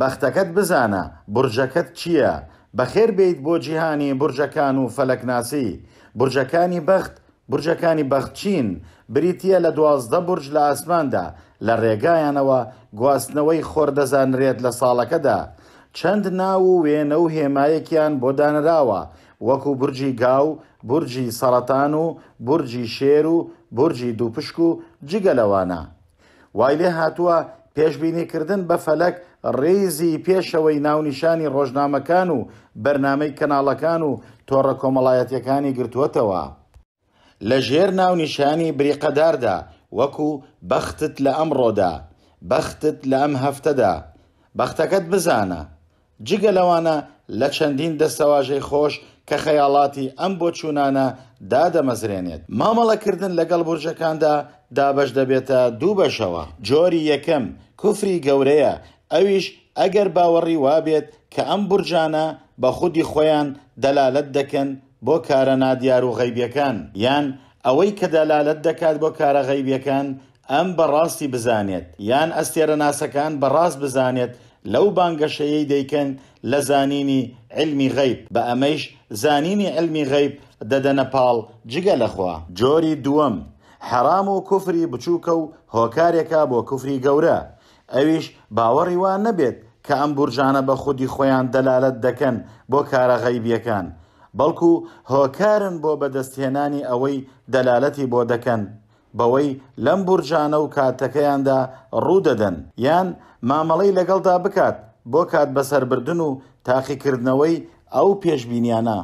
بەختەکەت بزانە برژەکەت چییە؟ بەخێر بیت بۆ جیهانی برژەکان و فەلەکناسی، برژەکانی بەخت برژەکانی بەخچین بریتە لە دوازدە برج لە ئاسماندا لە ڕێگایانەوە گواستنەوەی خۆردەزانرێت لە ساڵەکەدا. چەند ناو و وێنە و هێمایەکیان بۆ دانراوە، وەکو برجی گاو، برجی سەڵەتان و برجی شێر و برجی دووپشک و جگەلەوانە. وای لێ هاتووە پێشببینیکردن بە فەلەک ڕێزی پێشەوەی ناونیشانی ڕۆژنامەکان و بەرنمەی کەناڵەکان و تۆڕە کۆمەڵایەتەکانی گرتووەتەوە. لە ژێر ناونیشانی بریقەداردا وەکو بەختت لە ئەمڕۆدا، بەختت لە ئەم هەفتەدا، بەختەکەت بزانە. جگە لەوانە لە چەندین دەستەواژەی خۆش کە خەیاڵاتی ئەم بۆ چوونانە دادەمەزرێنێت مامەڵەکردن لەگەڵ بورجەکاندا دابش دەبێتە دوو بەشەوە جۆری یەکەم کوفری گەورەیە ئەویش ئەگەر باوەڕی وابێت کە ئەم بورجانە بە خودی خۆیان دەلالت دەکەن بۆ کارە نادیار و غەیبیەکان یان ئەوەی کە دەلالت دەکات بۆ کارە غەیبیەکان ئەم بەڕاستی بزانێت یان ئەستێرە ناسەکان بەڕاست بزانێت لەو بانگەشەیەی دەیکەن لە زانینی علمی غەیب بە ئەمەش زانینی علمی غەیب دەدەنە پاڵ جگە لەخوا جۆری دووەم حەرام و کوفری بچووکە و هۆکارێکە بۆ کوفری گەورە ئەویش باوەڕیوان نەبێت کە ئەم بورژانە بە خودی خۆیان دەلالت دەکەن بۆ کارە غەیبیەکان بەڵکو هۆکارن بۆ بەدەستهێنانی ئەوەی دەلالەتی بۆ دەکەن بەوەی لەم بورجانە و کاتەکەیاندا ڕوودەدەن یان مامەڵەی لەگەڵدا بکات بۆ کات بەسەربردن و تاقیکردنەوەی ئەو پێشببینیانە